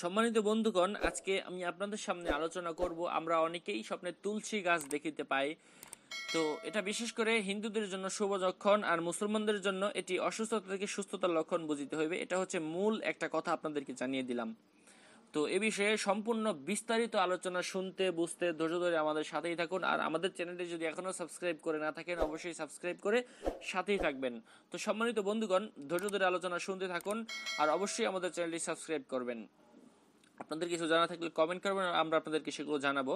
সম্মানিত বন্ধুগণ আজকে আমি আপনাদের সামনে আলোচনা করব আমরা অনেকেই স্বপ্নে তুলসী গাছ দেখিতে পাই তো এটা বিশেষ করে হিন্দুদের জন্য শুভ লক্ষণ আর মুসলমানদের জন্য এটি অসুস্থতা থেকে সুস্থতার লক্ষণ বুঝিতে হইবে এটা হচ্ছে মূল একটা কথা আপনাদেরকে জানিয়ে দিলাম তো এ বিষয়ে সম্পূর্ণ বিস্তারিত আলোচনা শুনতে বুঝতে ধৈর্য ধরে আমাদের সাথেই থাকুন আর আমাদের চ্যানেলটি যদি এখনও সাবস্ক্রাইব করে না থাকেন অবশ্যই সাবস্ক্রাইব করে সাথেই থাকবেন তো সম্মানিত বন্ধুগণ ধৈর্য ধরে আলোচনা শুনতে থাকুন আর অবশ্যই আমাদের চ্যানেলটি সাবস্ক্রাইব করবেন আপনাদের কিছু জানা থাকলে কমেন্ট করবেন আমরা আপনাদেরকে সেগুলো জানাবো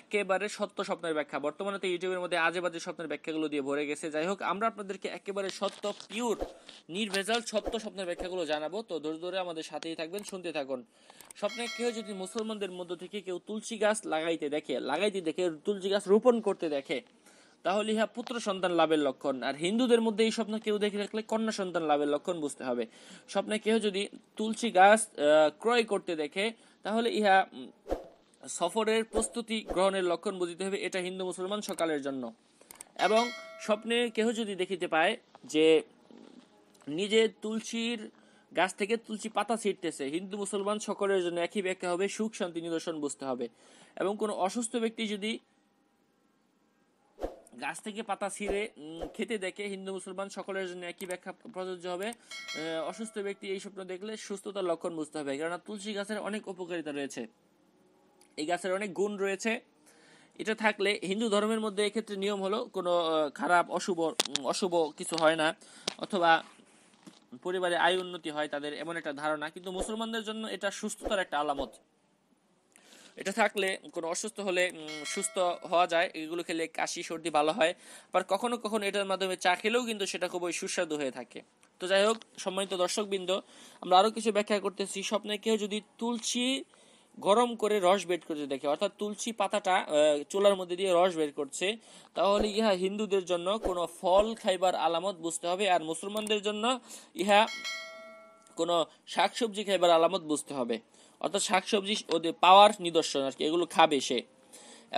একেবারে সত্য স্বপ্নের ব্যাখ্যা বর্তমানে তো ইউটিউবের মধ্যে আজে বাজে স্বপ্নের ব্যাখ্যাগুলো দিয়ে ভরে গেছে যাই হোক আমরা আপনাদেরকে একেবারে সত্য পিওর নির্ভেজাল সত্য স্বপ্নের ব্যাখ্যাগুলো জানাবো তো ধরে ধরে আমাদের সাথেই থাকবেন শুনতে থাকুন স্বপ্নে কেউ যদি মুসলমানদের মধ্য থেকে কেউ তুলসী গাছ লাগাইতে দেখে লাগাইতে দেখে তুলসী গাছ রোপণ করতে দেখে তাহলে ইহা পুত্র সন্তান লাভের লক্ষণ আর হিন্দুদের মধ্যে এই স্বপ্ন কেউ দেখে থাকলে কন্যা সন্তান লাভের লক্ষণ বুঝতে হবে স্বপ্নে কেউ যদি তুলসী গাছ ক্রয় করতে দেখে তাহলে ইহা সফরের প্রস্তুতি গ্রহণের লক্ষণ বুঝিতে হবে এটা হিন্দু মুসলমান সকালের জন্য এবং স্বপ্নে কেহ যদি দেখিতে পায় যে নিজে তুলসীর গাছ থেকে তুলসী পাতা ছিটতেছে হিন্দু মুসলমান সকলের জন্য একই ব্যাখ্যা হবে সুখ শান্তি নিদর্শন বুঝতে হবে এবং কোনো অসুস্থ ব্যক্তি যদি গাছ থেকে পাতা ছিঁড়ে খেতে দেখে হিন্দু মুসলমান সকলের জন্য একই ব্যাখ্যা প্রযোজ্য হবে অসুস্থ ব্যক্তি এই স্বপ্ন দেখলে সুস্থতার লক্ষণ বুঝতে হবে কেননা তুলসী গাছের অনেক উপকারিতা রয়েছে এই গাছের অনেক গুণ রয়েছে এটা থাকলে হিন্দু ধর্মের মধ্যে এক্ষেত্রে নিয়ম হলো কোনো খারাপ অশুভ অশুভ কিছু হয় না অথবা পরিবারে আয় উন্নতি হয় তাদের এমন একটা ধারণা কিন্তু মুসলমানদের জন্য এটা সুস্থতার একটা আলামত এটা থাকলে কোনো অসুস্থ হলে সুস্থ হওয়া যায় এগুলো খেলে কাশি সর্দি ভালো হয় আবার কখনো কখনো এটার মাধ্যমে চা খেলেও কিন্তু সেটা খুবই সুস্বাদু হয়ে থাকে তো যাই হোক সম্মানিত দর্শকবৃন্দ আমরা আরও কিছু ব্যাখ্যা করতেছি স্বপ্নে কেউ যদি তুলসী গরম করে রস বের করতে দেখে অর্থাৎ তুলসী পাতাটা চুলার মধ্যে দিয়ে রস বের করছে তাহলে ইহা হিন্দুদের জন্য কোনো ফল খাইবার আলামত বুঝতে হবে আর মুসলমানদের জন্য ইহা কোনো শাকসবজি খাইবার আলামত বুঝতে হবে অর্থাৎ শাকসবজি ওদের পাওয়ার নিদর্শন আর কি এগুলো খাবে সে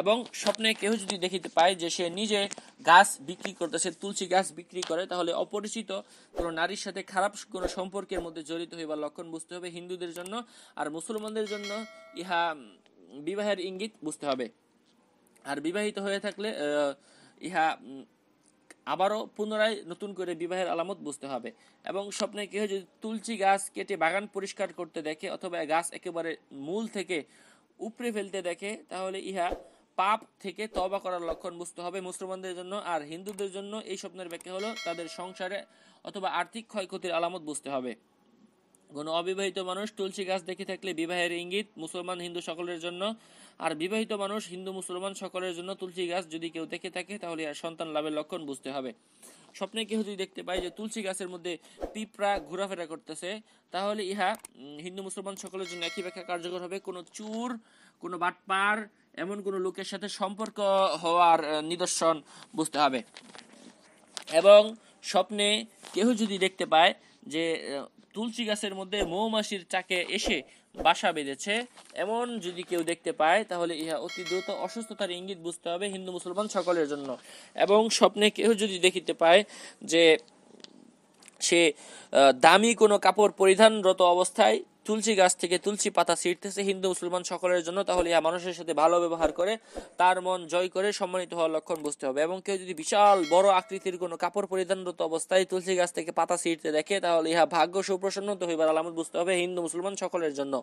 এবং স্বপ্নে কেউ যদি দেখিতে পায় যে সে নিজে গাছ বিক্রি করতেছে তুলসী গাছ বিক্রি করে তাহলে অপরিচিত কোনো নারীর সাথে খারাপ কোনো সম্পর্কের মধ্যে জড়িত হইবার লক্ষণ বুঝতে হবে হিন্দুদের জন্য আর মুসলমানদের জন্য ইহা বিবাহের ইঙ্গিত বুঝতে হবে আর বিবাহিত হয়ে থাকলে ইহা আবারও পুনরায় নতুন করে বিবাহের আলামত বুঝতে হবে এবং স্বপ্নে কেউ যদি তুলসী গাছ কেটে বাগান পরিষ্কার করতে দেখে অথবা গাছ একেবারে মূল থেকে উপড়ে ফেলতে দেখে তাহলে ইহা পাপ থেকে তবা করার লক্ষণ বুঝতে হবে মুসলমানদের জন্য আর হিন্দুদের জন্য এই স্বপ্নের ব্যাখ্যা হলো তাদের সংসারে অথবা আর্থিক ক্ষয়ক্ষতির আলামত বুঝতে হবে কোনো অবিবাহিত মানুষ তুলসী গাছ দেখে থাকলে বিবাহের ইঙ্গিত মুসলমান হিন্দু সকলের জন্য আর বিবাহিত মানুষ হিন্দু মুসলমান সকলের জন্য তুলসী গাছ যদি কেউ দেখে থাকে তাহলে আর সন্তান লাভের লক্ষণ বুঝতে হবে স্বপ্নে কেউ যদি দেখতে পায় যে তুলসী গাছের মধ্যে পিঁপড়া ঘোরাফেরা করতেছে তাহলে ইহা হিন্দু মুসলমান সকলের জন্য একই ব্যাখ্যা কার্যকর হবে কোনো চুর কোনো বাটপার এমন কোনো লোকের সাথে সম্পর্ক হওয়ার নিদর্শন বুঝতে হবে এবং স্বপ্নে কেউ যদি দেখতে পায় যে তুলসী গাছের মধ্যে মৌমাছির চাকে এসে বাসা বেঁধেছে এমন যদি কেউ দেখতে পায় তাহলে ইহা অতি দ্রুত অসুস্থতার ইঙ্গিত বুঝতে হবে হিন্দু মুসলমান সকলের জন্য এবং স্বপ্নে কেউ যদি দেখিতে পায় যে সে দামি কোনো কাপড় পরিধানরত অবস্থায় তুলসী গাছ থেকে তুলসী পাতা ছিঁড়তেছে হিন্দু মুসলমান সকলের জন্য তাহলে ইহা মানুষের সাথে ভালো ব্যবহার করে তার মন জয় করে সম্মানিত হওয়ার লক্ষণ বুঝতে হবে এবং কেউ যদি বিশাল বড় আকৃতির কোনো কাপড় পরিধানরত অবস্থায় তুলসী গাছ থেকে পাতা ছিঁড়তে দেখে তাহলে ইহা ভাগ্য সুপ্রসন্নত হইবার আলামত বুঝতে হবে হিন্দু মুসলমান সকলের জন্য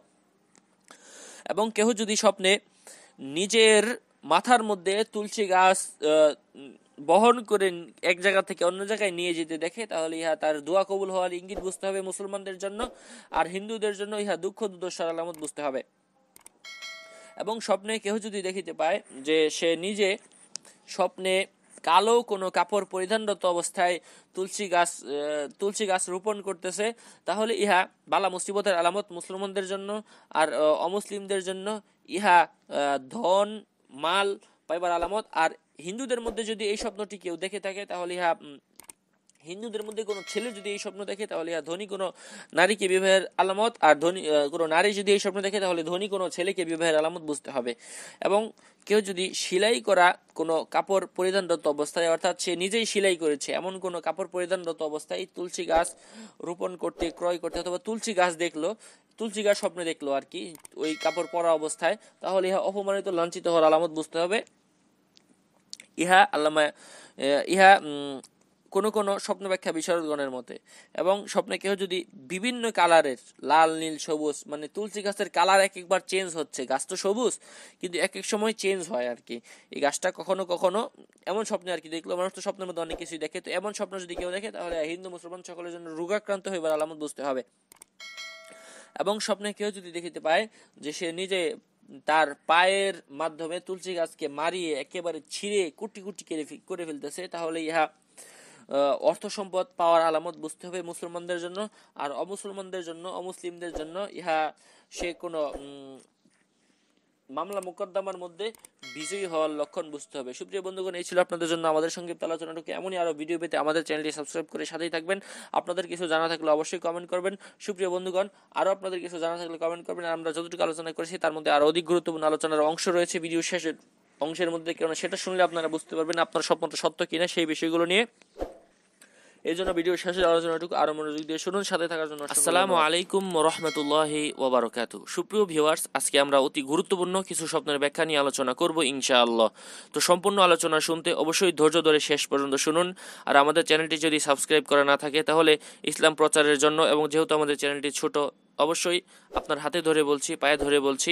এবং কেউ যদি স্বপ্নে নিজের মাথার মধ্যে তুলসী গাছ বহন করে এক জায়গা থেকে অন্য জায়গায় নিয়ে যেতে দেখে তাহলে ইহা তার দোয়া কবুল হওয়ার ইঙ্গিত বুঝতে হবে মুসলমানদের জন্য আর হিন্দুদের জন্য ইহা দুঃখ দুর্দশার আলামত বুঝতে হবে এবং স্বপ্নে কেহ যদি দেখিতে পায় যে সে নিজে স্বপ্নে কালো কোনো কাপড় পরিধানরত অবস্থায় তুলসী গাছ তুলসী গাছ রোপণ করতেছে তাহলে ইহা বালা মুসিবতের আলামত মুসলমানদের জন্য আর অমুসলিমদের জন্য ইহা ধন মাল পাইবার আলামত আর হিন্দুদের মধ্যে যদি এই স্বপ্নটি কেউ দেখে থাকে তাহলে ইহা হিন্দুদের মধ্যে কোনো ছেলে যদি এই স্বপ্ন দেখে তাহলে ইহা ধনী কোনো নারীকে বিবাহের আলামত আর ধনী কোনো নারী যদি এই স্বপ্ন দেখে তাহলে ধনী কোনো ছেলেকে বিবাহের আলামত বুঝতে হবে এবং কেউ যদি সেলাই করা কোনো কাপড় পরিধানরত অবস্থায় অর্থাৎ সে নিজেই সেলাই করেছে এমন কোনো কাপড় পরিধানরত অবস্থায় তুলসী গাছ রোপণ করতে ক্রয় করতে অথবা তুলসী গাছ দেখলো তুলসী গাছ স্বপ্নে দেখলো আর কি ওই কাপড় পরা অবস্থায় তাহলে ইহা অপমানিত লাঞ্ছিত হওয়ার আলামত বুঝতে হবে ইহা আল্লামা ইহা কোনো কোনো স্বপ্ন ব্যাখ্যা বিশারদগণের মতে এবং স্বপ্নে কেউ যদি বিভিন্ন কালারের লাল নীল সবুজ মানে তুলসী গাছের কালার এক একবার চেঞ্জ হচ্ছে গাছ তো সবুজ কিন্তু এক এক সময় চেঞ্জ হয় আর কি এই গাছটা কখনো কখনো এমন স্বপ্নে আর কি দেখলো মানুষ তো স্বপ্নের মধ্যে অনেক কিছুই দেখে তো এমন স্বপ্ন যদি কেউ দেখে তাহলে হিন্দু মুসলমান সকলের জন্য রোগাক্রান্ত হইবার আলামত বুঝতে হবে এবং স্বপ্নে কেউ যদি দেখিতে পায় যে সে নিজে তার পায়ের মাধ্যমে তুলসী গাছকে মারিয়ে একেবারে ছিঁড়ে কুটি কুটি করে ফেলতেছে তাহলে ইহা অর্থ সম্পদ পাওয়ার আলামত বুঝতে হবে মুসলমানদের জন্য আর অমুসলমানদের জন্য অমুসলিমদের জন্য ইহা সে কোনো মামলা মোকদ্দমার মধ্যে বিজয়ী হওয়ার লক্ষণ বুঝতে হবে সুপ্রিয় বন্ধুগণ এই ছিল আপনাদের জন্য আমাদের সংক্ষিপ্ত আলোচনাটুকু এমনই আরও ভিডিও পেতে আমাদের চ্যানেলটি সাবস্ক্রাইব করে সাথেই থাকবেন আপনাদের কিছু জানা থাকলে অবশ্যই কমেন্ট করবেন সুপ্রিয় বন্ধুগণ আরও আপনাদের কিছু জানা থাকলে কমেন্ট করবেন আমরা যতটুকু আলোচনা করেছি তার মধ্যে আরও অধিক গুরুত্বপূর্ণ আলোচনার অংশ রয়েছে ভিডিও শেষের অংশের মধ্যে কেননা সেটা শুনলে আপনারা বুঝতে পারবেন আপনার স্বপ্নটা সত্য কিনা সেই বিষয়গুলো নিয়ে এই জন্য ভিডিও শেষের আলোচনাটুকু আরো মনোযোগ দিয়ে শুনুন সাথে থাকার জন্য আসসালামু আলাইকুম রহমতুল্লাহি ওবারকাত সুপ্রিয় ভিউয়ার্স আজকে আমরা অতি গুরুত্বপূর্ণ কিছু স্বপ্নের ব্যাখ্যা নিয়ে আলোচনা করব ইনশাআল্লাহ তো সম্পূর্ণ আলোচনা শুনতে অবশ্যই ধৈর্য ধরে শেষ পর্যন্ত শুনুন আর আমাদের চ্যানেলটি যদি সাবস্ক্রাইব করা না থাকে তাহলে ইসলাম প্রচারের জন্য এবং যেহেতু আমাদের চ্যানেলটি ছোট অবশ্যই আপনার হাতে ধরে বলছি পায়ে ধরে বলছি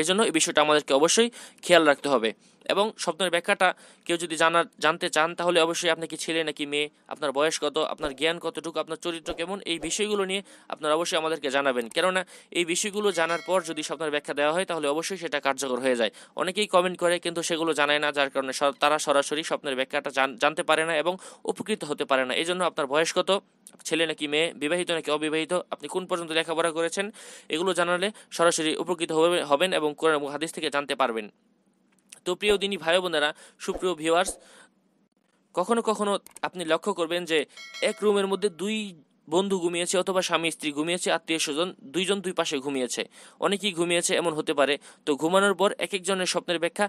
এজন্য এই বিষয়টা আমাদেরকে অবশ্যই খেয়াল রাখতে হবে এবং স্বপ্নের ব্যাখ্যাটা কেউ যদি জানার জানতে চান তাহলে অবশ্যই আপনি কি ছেলে নাকি মেয়ে আপনার বয়স কত আপনার জ্ঞান কতটুকু আপনার চরিত্র কেমন এই বিষয়গুলো নিয়ে আপনারা অবশ্যই আমাদেরকে জানাবেন কেননা এই বিষয়গুলো জানার পর যদি স্বপ্নের ব্যাখ্যা দেওয়া হয় তাহলে অবশ্যই সেটা কার্যকর হয়ে যায় অনেকেই কমেন্ট করে কিন্তু সেগুলো জানায় না যার কারণে তারা সরাসরি স্বপ্নের ব্যাখ্যাটা জানতে পারে না এবং উপকৃত হতে পারে না এই জন্য আপনার বয়স কত ছেলে নাকি মেয়ে বিবাহিত নাকি অবিবাহিত আপনি কোন পর্যন্ত লেখাপড়া করেছেন এগুলো জানালে সরাসরি উপকৃত হবেন এবং কোরআন এবং হাদিস থেকে জানতে পারবেন তো প্রিয় দিনই ভাই বোনেরা সুপ্রিয় ভিউয়ার্স কখনো কখনো আপনি লক্ষ্য করবেন যে এক রুমের মধ্যে দুই বন্ধু ঘুমিয়েছে অথবা স্বামী স্ত্রী ঘুমিয়েছে আত্মীয় স্বজন দুইজন দুই পাশে ঘুমিয়েছে অনেকেই ঘুমিয়েছে এমন হতে পারে তো ঘুমানোর পর এক একজনের স্বপ্নের ব্যাখ্যা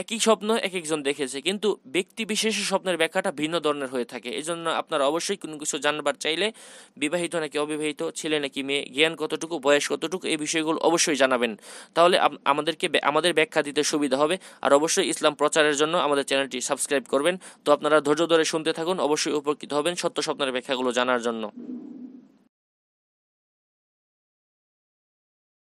একই স্বপ্ন এক একজন দেখেছে কিন্তু ব্যক্তি বিশেষের স্বপ্নের ব্যাখ্যাটা ভিন্ন ধরনের হয়ে থাকে এই জন্য আপনারা অবশ্যই কোনো কিছু জানবার চাইলে বিবাহিত নাকি অবিবাহিত ছেলে নাকি মেয়ে জ্ঞান কতটুকু বয়স কতটুকু এই বিষয়গুলো অবশ্যই জানাবেন তাহলে আমাদেরকে আমাদের ব্যাখ্যা দিতে সুবিধা হবে আর অবশ্যই ইসলাম প্রচারের জন্য আমাদের চ্যানেলটি সাবস্ক্রাইব করবেন তো আপনারা ধৈর্য ধরে শুনতে থাকুন অবশ্যই উপকৃত হবেন সত্য স্বপ্নের ব্যাখ্যাগুলো জানার জন্য